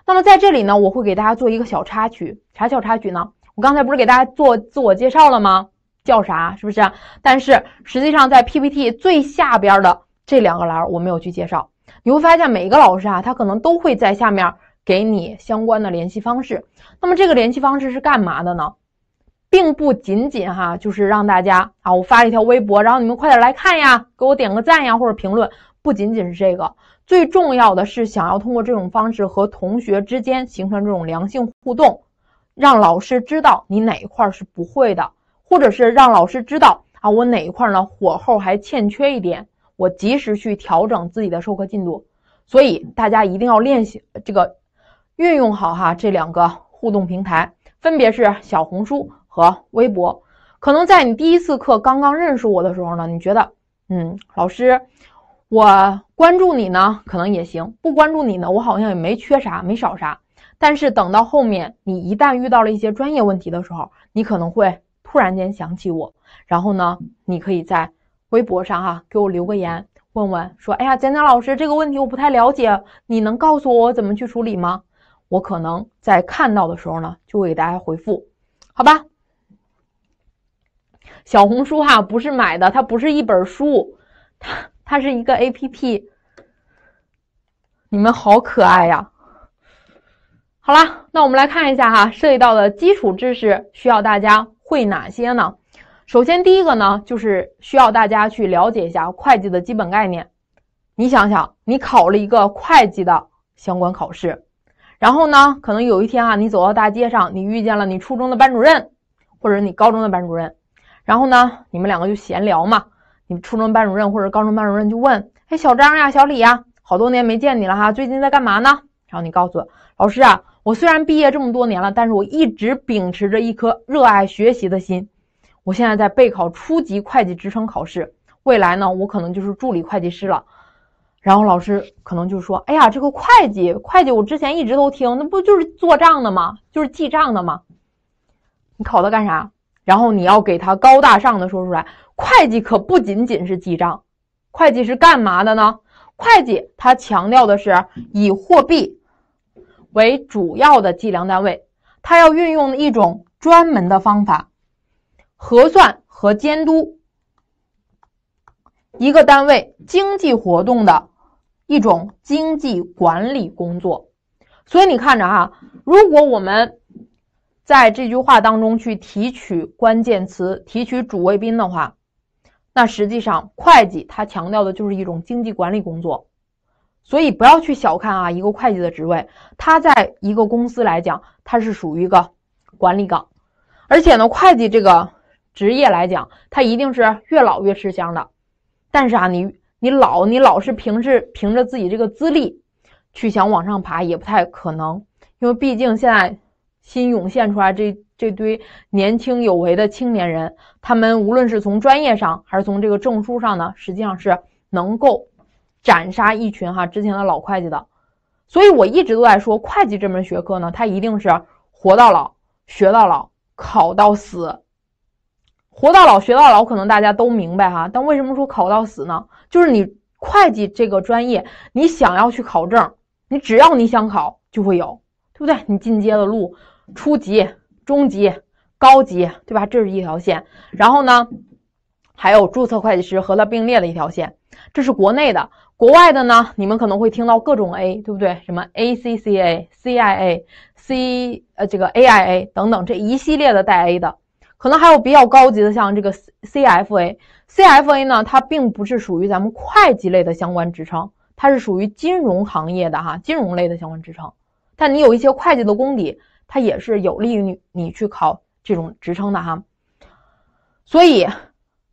那么在这里呢，我会给大家做一个小插曲，啥小插曲呢？我刚才不是给大家做自我介绍了吗？叫啥？是不是？但是实际上在 PPT 最下边的这两个栏，我没有去介绍。你会发现，每个老师啊，他可能都会在下面给你相关的联系方式。那么这个联系方式是干嘛的呢？并不仅仅哈，就是让大家啊，我发了一条微博，然后你们快点来看呀，给我点个赞呀，或者评论，不仅仅是这个。最重要的是，想要通过这种方式和同学之间形成这种良性互动，让老师知道你哪一块是不会的，或者是让老师知道啊，我哪一块呢火候还欠缺一点，我及时去调整自己的授课进度。所以大家一定要练习这个运用好哈这两个互动平台，分别是小红书和微博。可能在你第一次课刚刚认识我的时候呢，你觉得嗯，老师。我关注你呢，可能也行；不关注你呢，我好像也没缺啥，没少啥。但是等到后面，你一旦遇到了一些专业问题的时候，你可能会突然间想起我，然后呢，你可以在微博上哈给我留个言，问问说：“哎呀，简简老师，这个问题我不太了解，你能告诉我怎么去处理吗？”我可能在看到的时候呢，就会给大家回复，好吧？小红书哈不是买的，它不是一本书，它。它是一个 A P P，你们好可爱呀！好啦，那我们来看一下哈，涉及到的基础知识需要大家会哪些呢？首先，第一个呢，就是需要大家去了解一下会计的基本概念。你想想，你考了一个会计的相关考试，然后呢，可能有一天啊，你走到大街上，你遇见了你初中的班主任，或者你高中的班主任，然后呢，你们两个就闲聊嘛。你们初中班主任或者高中班主任就问：“哎，小张呀，小李呀，好多年没见你了哈，最近在干嘛呢？”然后你告诉老师啊，我虽然毕业这么多年了，但是我一直秉持着一颗热爱学习的心。我现在在备考初级会计职称考试，未来呢，我可能就是助理会计师了。然后老师可能就说：“哎呀，这个会计，会计，我之前一直都听，那不就是做账的吗？就是记账的吗？你考它干啥？”然后你要给他高大上的说出来。会计可不仅仅是记账，会计是干嘛的呢？会计它强调的是以货币为主要的计量单位，它要运用一种专门的方法，核算和监督一个单位经济活动的一种经济管理工作。所以你看着哈，如果我们在这句话当中去提取关键词，提取主谓宾的话。那实际上，会计它强调的就是一种经济管理工作，所以不要去小看啊一个会计的职位，它在一个公司来讲，它是属于一个管理岗，而且呢，会计这个职业来讲，它一定是越老越吃香的。但是啊，你你老，你老是凭着凭着自己这个资历去想往上爬，也不太可能，因为毕竟现在新涌现出来这。这堆年轻有为的青年人，他们无论是从专业上还是从这个证书上呢，实际上是能够斩杀一群哈之前的老会计的。所以我一直都在说，会计这门学科呢，它一定是活到老学到老考到死。活到老学到老，可能大家都明白哈，但为什么说考到死呢？就是你会计这个专业，你想要去考证，你只要你想考，就会有，对不对？你进阶的路，初级。中级、高级，对吧？这是一条线。然后呢，还有注册会计师和它并列的一条线。这是国内的，国外的呢？你们可能会听到各种 A，对不对？什么 ACCA、CIA、C 呃这个 AIA 等等这一系列的带 A 的，可能还有比较高级的，像这个 CFA。CFA 呢，它并不是属于咱们会计类的相关职称，它是属于金融行业的哈，金融类的相关职称。但你有一些会计的功底。它也是有利于你去考这种职称的哈，所以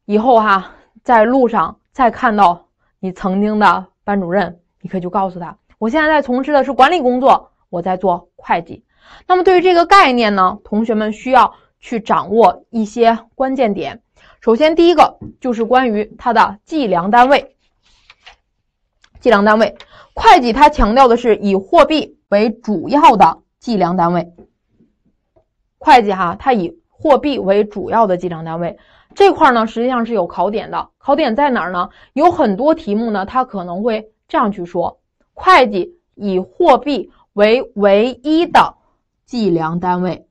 以后哈，在路上再看到你曾经的班主任，你可以就告诉他，我现在在从事的是管理工作，我在做会计。那么对于这个概念呢，同学们需要去掌握一些关键点。首先，第一个就是关于它的计量单位。计量单位，会计它强调的是以货币为主要的。计量单位，会计哈，它以货币为主要的计量单位。这块儿呢，实际上是有考点的。考点在哪儿呢？有很多题目呢，它可能会这样去说：会计以货币为唯一的计量单位。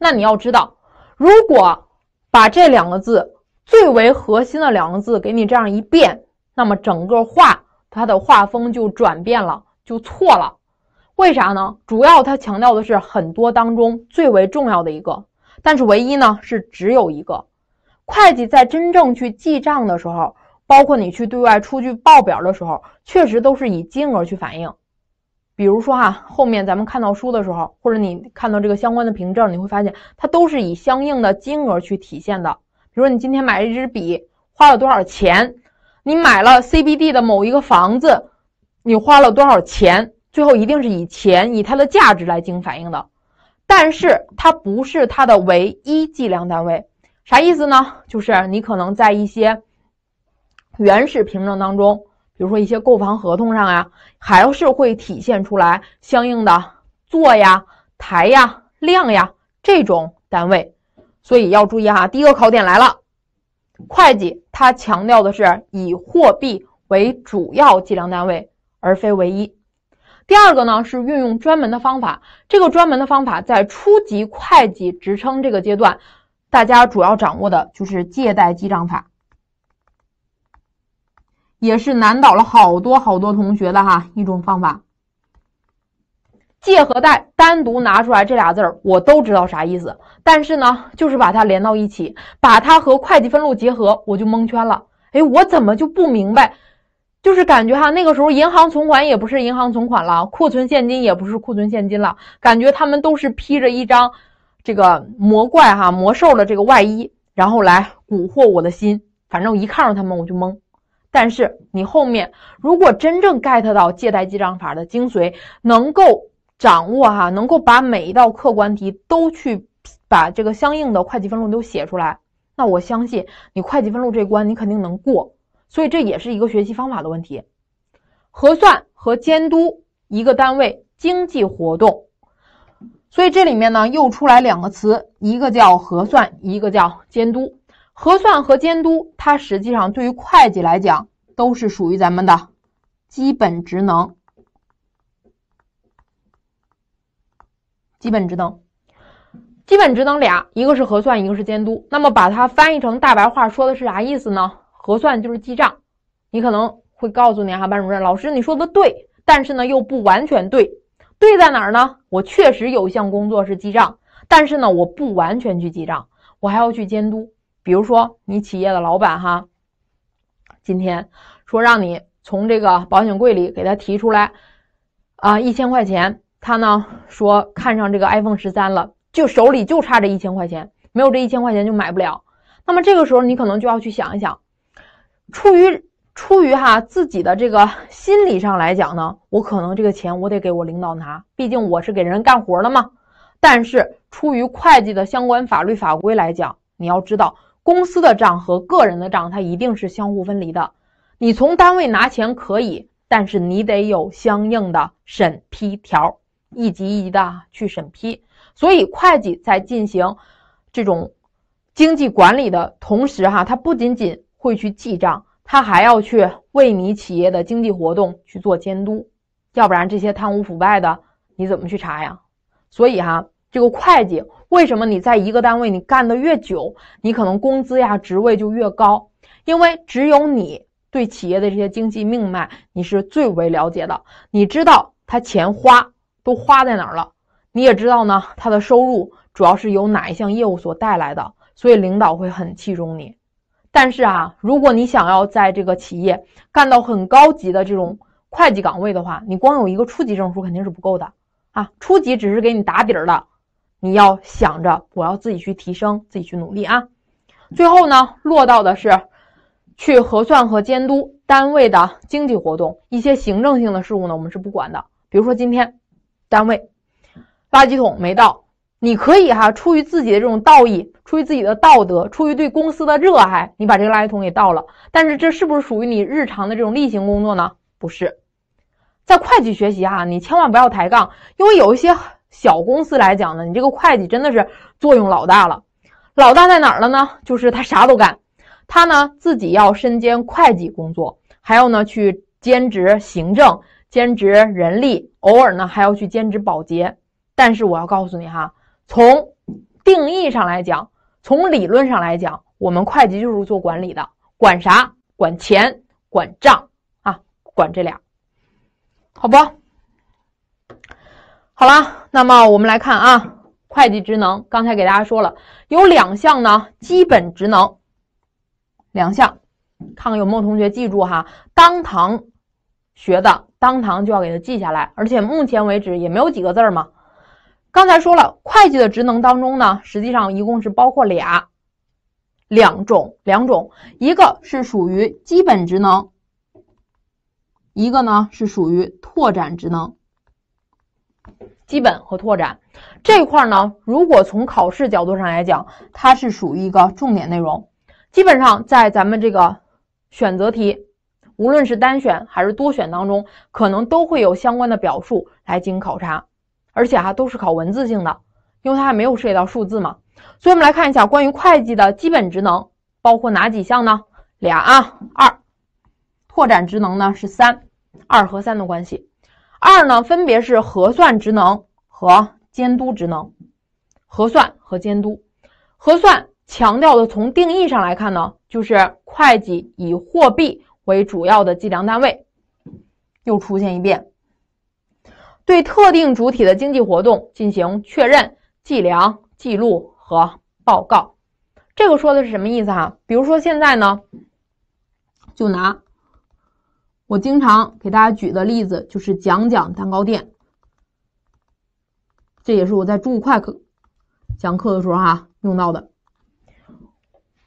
那你要知道，如果把这两个字最为核心的两个字给你这样一变，那么整个话。它的画风就转变了，就错了。为啥呢？主要它强调的是很多当中最为重要的一个，但是唯一呢是只有一个。会计在真正去记账的时候，包括你去对外出具报表的时候，确实都是以金额去反映。比如说哈，后面咱们看到书的时候，或者你看到这个相关的凭证，你会发现它都是以相应的金额去体现的。比如说你今天买了一支笔花了多少钱。你买了 CBD 的某一个房子，你花了多少钱？最后一定是以钱以它的价值来进行反映的，但是它不是它的唯一计量单位。啥意思呢？就是你可能在一些原始凭证当中，比如说一些购房合同上呀，还是会体现出来相应的座呀、台呀、量呀这种单位。所以要注意哈，第一个考点来了。会计它强调的是以货币为主要计量单位，而非唯一。第二个呢是运用专门的方法，这个专门的方法在初级会计职称这个阶段，大家主要掌握的就是借贷记账法，也是难倒了好多好多同学的哈一种方法。借和贷单独拿出来这俩字儿，我都知道啥意思，但是呢，就是把它连到一起，把它和会计分录结合，我就蒙圈了。哎，我怎么就不明白？就是感觉哈，那个时候银行存款也不是银行存款了，库存现金也不是库存现金了，感觉他们都是披着一张这个魔怪哈魔兽的这个外衣，然后来蛊惑我的心。反正一看着他们我就懵。但是你后面如果真正 get 到借贷记账法的精髓，能够。掌握哈，能够把每一道客观题都去把这个相应的会计分录都写出来，那我相信你会计分录这关你肯定能过。所以这也是一个学习方法的问题。核算和监督一个单位经济活动，所以这里面呢又出来两个词，一个叫核算，一个叫监督。核算和监督，它实际上对于会计来讲都是属于咱们的基本职能。基本职能，基本职能俩，一个是核算，一个是监督。那么把它翻译成大白话说的是啥意思呢？核算就是记账，你可能会告诉你哈，班主任老师，你说的对，但是呢又不完全对。对在哪儿呢？我确实有一项工作是记账，但是呢我不完全去记账，我还要去监督。比如说你企业的老板哈，今天说让你从这个保险柜里给他提出来啊一千块钱。他呢说看上这个 iPhone 十三了，就手里就差这一千块钱，没有这一千块钱就买不了。那么这个时候你可能就要去想一想，出于出于哈自己的这个心理上来讲呢，我可能这个钱我得给我领导拿，毕竟我是给人干活的嘛。但是出于会计的相关法律法规来讲，你要知道公司的账和个人的账它一定是相互分离的。你从单位拿钱可以，但是你得有相应的审批条。一级一级的去审批，所以会计在进行这种经济管理的同时，哈，他不仅仅会去记账，他还要去为你企业的经济活动去做监督。要不然这些贪污腐败的你怎么去查呀？所以哈，这个会计为什么你在一个单位你干的越久，你可能工资呀、职位就越高？因为只有你对企业的这些经济命脉，你是最为了解的，你知道他钱花。都花在哪儿了？你也知道呢。他的收入主要是由哪一项业务所带来的，所以领导会很器重你。但是啊，如果你想要在这个企业干到很高级的这种会计岗位的话，你光有一个初级证书肯定是不够的啊。初级只是给你打底儿的，你要想着我要自己去提升，自己去努力啊。最后呢，落到的是去核算和监督单位的经济活动，一些行政性的事务呢，我们是不管的。比如说今天。单位垃圾桶没倒，你可以哈，出于自己的这种道义，出于自己的道德，出于对公司的热爱，你把这个垃圾桶给倒了。但是这是不是属于你日常的这种例行工作呢？不是。在会计学习哈，你千万不要抬杠，因为有一些小公司来讲呢，你这个会计真的是作用老大了。老大在哪儿了呢？就是他啥都干，他呢自己要身兼会计工作，还有呢去兼职行政。兼职人力，偶尔呢还要去兼职保洁，但是我要告诉你哈，从定义上来讲，从理论上来讲，我们会计就是做管理的，管啥？管钱，管账啊，管这俩，好不？好了，那么我们来看啊，会计职能，刚才给大家说了，有两项呢，基本职能，两项，看看有没有同学记住哈，当堂。学的当堂就要给它记下来，而且目前为止也没有几个字儿嘛。刚才说了，会计的职能当中呢，实际上一共是包括俩，两种两种，一个是属于基本职能，一个呢是属于拓展职能。基本和拓展这块呢，如果从考试角度上来讲，它是属于一个重点内容，基本上在咱们这个选择题。无论是单选还是多选当中，可能都会有相关的表述来进行考察，而且哈都是考文字性的，因为它还没有涉及到数字嘛。所以，我们来看一下关于会计的基本职能包括哪几项呢？俩啊，二拓展职能呢是三，二和三的关系。二呢分别是核算职能和监督职能，核算和监督。核算强调的从定义上来看呢，就是会计以货币。为主要的计量单位，又出现一遍。对特定主体的经济活动进行确认、计量、记录和报告，这个说的是什么意思哈？比如说现在呢，就拿我经常给大家举的例子，就是讲讲蛋糕店，这也是我在住快课讲课的时候哈用到的，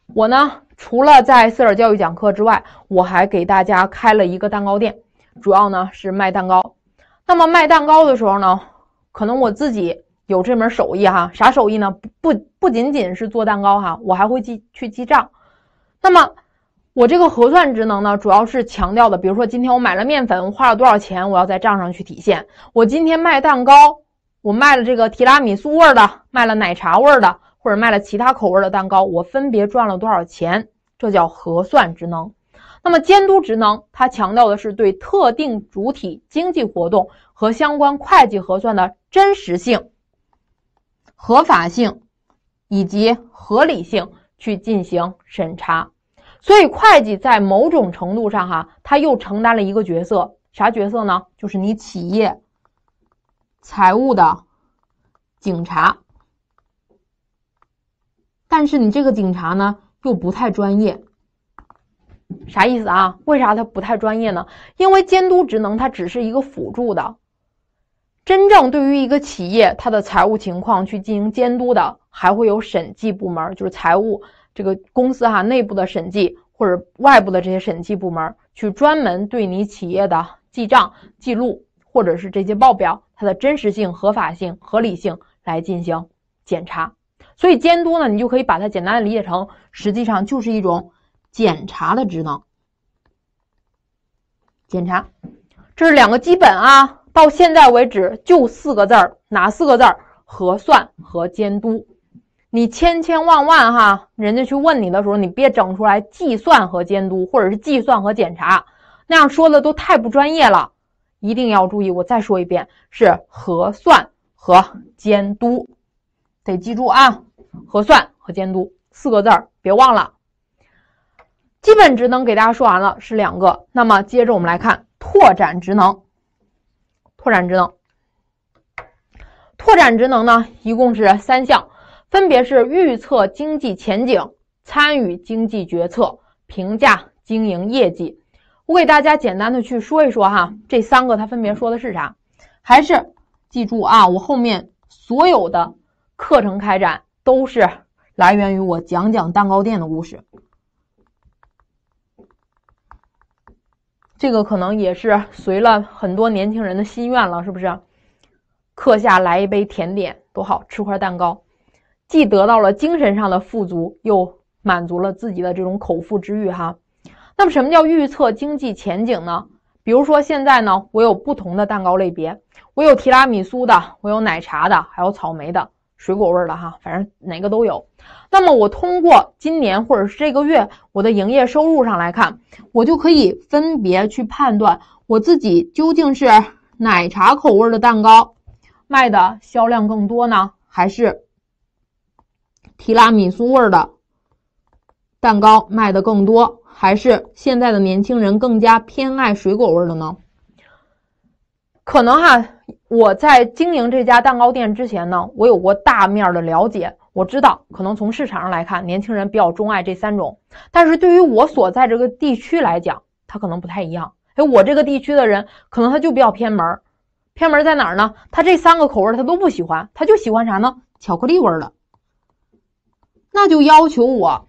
我呢。除了在四耳教育讲课之外，我还给大家开了一个蛋糕店，主要呢是卖蛋糕。那么卖蛋糕的时候呢，可能我自己有这门手艺哈，啥手艺呢？不不仅仅是做蛋糕哈，我还会记去记账。那么我这个核算职能呢，主要是强调的，比如说今天我买了面粉，我花了多少钱，我要在账上去体现。我今天卖蛋糕，我卖了这个提拉米苏味的，卖了奶茶味的。或者卖了其他口味的蛋糕，我分别赚了多少钱？这叫核算职能。那么监督职能，它强调的是对特定主体经济活动和相关会计核算的真实性、合法性以及合理性去进行审查。所以，会计在某种程度上，哈，它又承担了一个角色，啥角色呢？就是你企业财务的警察。但是你这个警察呢，又不太专业，啥意思啊？为啥他不太专业呢？因为监督职能它只是一个辅助的，真正对于一个企业它的财务情况去进行监督的，还会有审计部门，就是财务这个公司哈内部的审计或者外部的这些审计部门，去专门对你企业的记账记录或者是这些报表，它的真实性、合法性、合理性来进行检查。所以监督呢，你就可以把它简单的理解成，实际上就是一种检查的职能。检查，这是两个基本啊。到现在为止就四个字儿，哪四个字儿？核算和监督。你千千万万哈，人家去问你的时候，你别整出来计算和监督，或者是计算和检查，那样说的都太不专业了。一定要注意，我再说一遍，是核算和监督。得记住啊，核算和监督四个字儿，别忘了。基本职能给大家说完了，是两个。那么接着我们来看拓展职能。拓展职能，拓展职能呢，一共是三项，分别是预测经济前景、参与经济决策、评价经营业绩。我给大家简单的去说一说哈，这三个它分别说的是啥？还是记住啊，我后面所有的。课程开展都是来源于我讲讲蛋糕店的故事，这个可能也是随了很多年轻人的心愿了，是不是？课下来一杯甜点多好吃块蛋糕，既得到了精神上的富足，又满足了自己的这种口腹之欲哈。那么，什么叫预测经济前景呢？比如说现在呢，我有不同的蛋糕类别，我有提拉米苏的，我有奶茶的，还有草莓的。水果味儿的哈，反正哪个都有。那么我通过今年或者是这个月我的营业收入上来看，我就可以分别去判断我自己究竟是奶茶口味的蛋糕卖的销量更多呢，还是提拉米苏味儿的蛋糕卖的更多，还是现在的年轻人更加偏爱水果味儿的呢？可能哈，我在经营这家蛋糕店之前呢，我有过大面的了解。我知道，可能从市场上来看，年轻人比较钟爱这三种。但是对于我所在这个地区来讲，它可能不太一样。哎，我这个地区的人可能他就比较偏门儿，偏门儿在哪儿呢？他这三个口味他都不喜欢，他就喜欢啥呢？巧克力味儿那就要求我，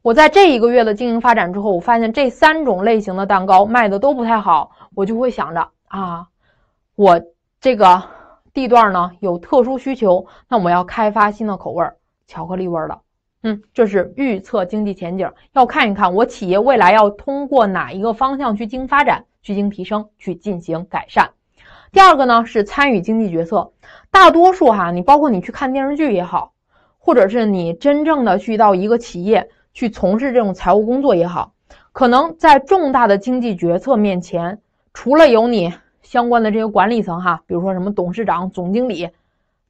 我在这一个月的经营发展之后，我发现这三种类型的蛋糕卖的都不太好，我就会想着啊。我这个地段呢有特殊需求，那我要开发新的口味儿，巧克力味儿的。嗯，这是预测经济前景，要看一看我企业未来要通过哪一个方向去经发展、去经提升、去进行改善。第二个呢是参与经济决策，大多数哈，你包括你去看电视剧也好，或者是你真正的去到一个企业去从事这种财务工作也好，可能在重大的经济决策面前，除了有你。相关的这些管理层哈，比如说什么董事长、总经理，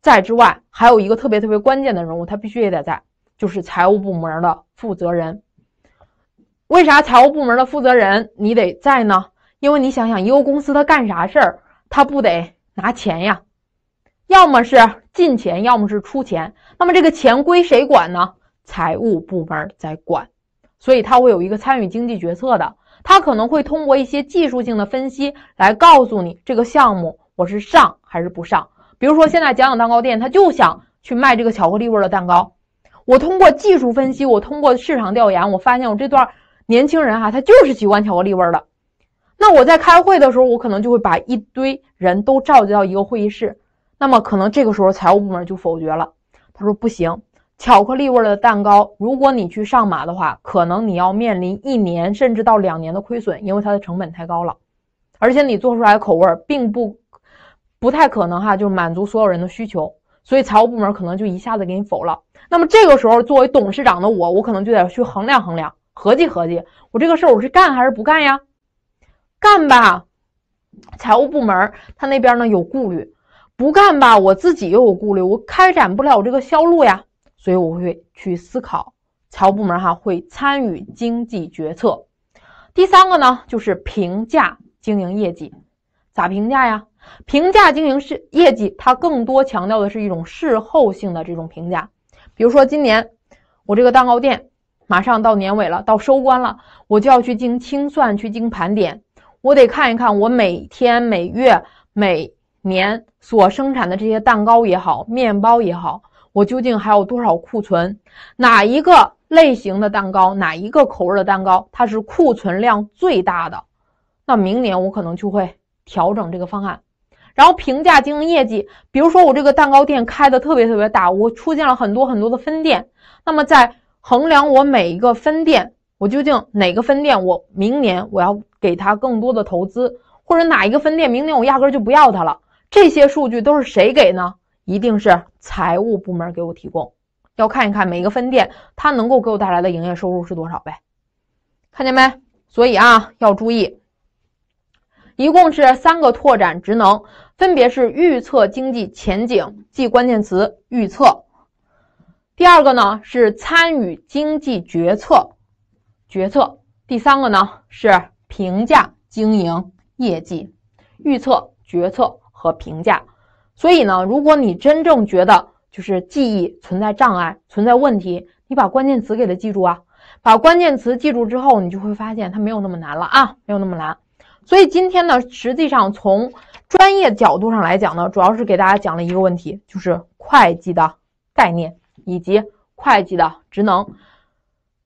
在之外，还有一个特别特别关键的人物，他必须也得在，就是财务部门的负责人。为啥财务部门的负责人你得在呢？因为你想想，一个公司他干啥事儿，他不得拿钱呀？要么是进钱，要么是出钱。那么这个钱归谁管呢？财务部门在管，所以他会有一个参与经济决策的。他可能会通过一些技术性的分析来告诉你这个项目我是上还是不上。比如说，现在讲讲蛋糕店，他就想去卖这个巧克力味的蛋糕。我通过技术分析，我通过市场调研，我发现我这段年轻人哈，他就是喜欢巧克力味的。那我在开会的时候，我可能就会把一堆人都召集到一个会议室。那么可能这个时候财务部门就否决了，他说不行。巧克力味的蛋糕，如果你去上马的话，可能你要面临一年甚至到两年的亏损，因为它的成本太高了，而且你做出来的口味并不不太可能哈，就满足所有人的需求，所以财务部门可能就一下子给你否了。那么这个时候，作为董事长的我，我可能就得去衡量衡量，合计合计，我这个事儿我是干还是不干呀？干吧，财务部门他那边呢有顾虑；不干吧，我自己又有顾虑，我开展不了这个销路呀。所以我会去思考，财务部门哈会参与经济决策。第三个呢，就是评价经营业绩，咋评价呀？评价经营是业绩，它更多强调的是一种事后性的这种评价。比如说，今年我这个蛋糕店马上到年尾了，到收官了，我就要去经清算，去经盘点，我得看一看我每天、每月、每年所生产的这些蛋糕也好，面包也好。我究竟还有多少库存？哪一个类型的蛋糕，哪一个口味的蛋糕，它是库存量最大的？那明年我可能就会调整这个方案。然后评价经营业绩，比如说我这个蛋糕店开的特别特别大，我出现了很多很多的分店。那么在衡量我每一个分店，我究竟哪个分店我明年我要给他更多的投资，或者哪一个分店明年我压根就不要他了？这些数据都是谁给呢？一定是财务部门给我提供，要看一看每个分店它能够给我带来的营业收入是多少呗，看见没？所以啊要注意，一共是三个拓展职能，分别是预测经济前景，记关键词预测；第二个呢是参与经济决策，决策；第三个呢是评价经营业绩，预测、决策和评价。所以呢，如果你真正觉得就是记忆存在障碍、存在问题，你把关键词给它记住啊，把关键词记住之后，你就会发现它没有那么难了啊，没有那么难。所以今天呢，实际上从专业角度上来讲呢，主要是给大家讲了一个问题，就是会计的概念以及会计的职能。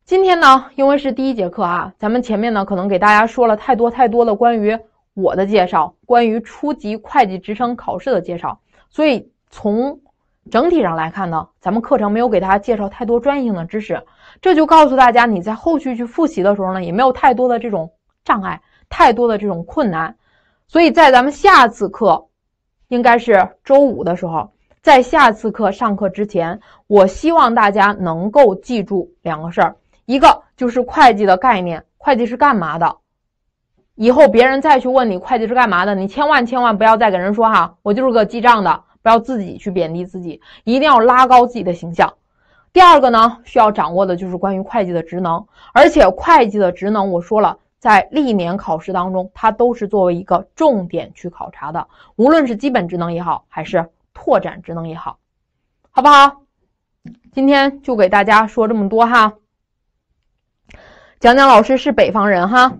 今天呢，因为是第一节课啊，咱们前面呢可能给大家说了太多太多的关于。我的介绍关于初级会计职称考试的介绍，所以从整体上来看呢，咱们课程没有给大家介绍太多专业性的知识，这就告诉大家你在后续去复习的时候呢，也没有太多的这种障碍，太多的这种困难。所以在咱们下次课，应该是周五的时候，在下次课上课之前，我希望大家能够记住两个事儿，一个就是会计的概念，会计是干嘛的。以后别人再去问你会计是干嘛的，你千万千万不要再给人说哈，我就是个记账的，不要自己去贬低自己，一定要拉高自己的形象。第二个呢，需要掌握的就是关于会计的职能，而且会计的职能我说了，在历年考试当中，它都是作为一个重点去考察的，无论是基本职能也好，还是拓展职能也好，好不好？今天就给大家说这么多哈。讲讲老师是北方人哈。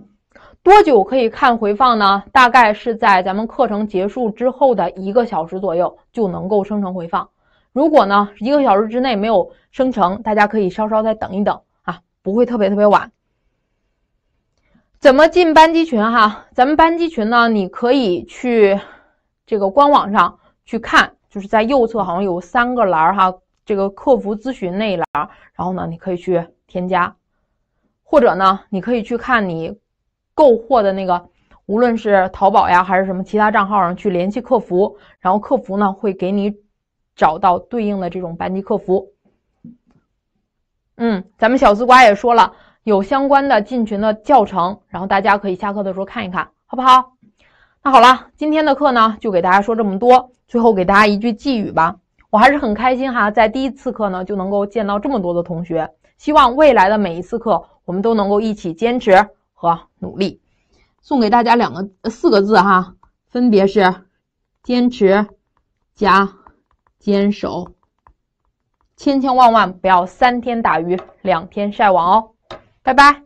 多久可以看回放呢？大概是在咱们课程结束之后的一个小时左右就能够生成回放。如果呢一个小时之内没有生成，大家可以稍稍再等一等啊，不会特别特别晚。怎么进班级群哈？咱们班级群呢，你可以去这个官网上去看，就是在右侧好像有三个栏哈，这个客服咨询那一栏，然后呢你可以去添加，或者呢你可以去看你。购货的那个，无论是淘宝呀，还是什么其他账号上去联系客服，然后客服呢会给你找到对应的这种班级客服。嗯，咱们小丝瓜也说了，有相关的进群的教程，然后大家可以下课的时候看一看，好不好？那好了，今天的课呢就给大家说这么多，最后给大家一句寄语吧，我还是很开心哈，在第一次课呢就能够见到这么多的同学，希望未来的每一次课我们都能够一起坚持。和努力，送给大家两个四个字哈，分别是坚持加坚守。千千万万不要三天打鱼两天晒网哦，拜拜。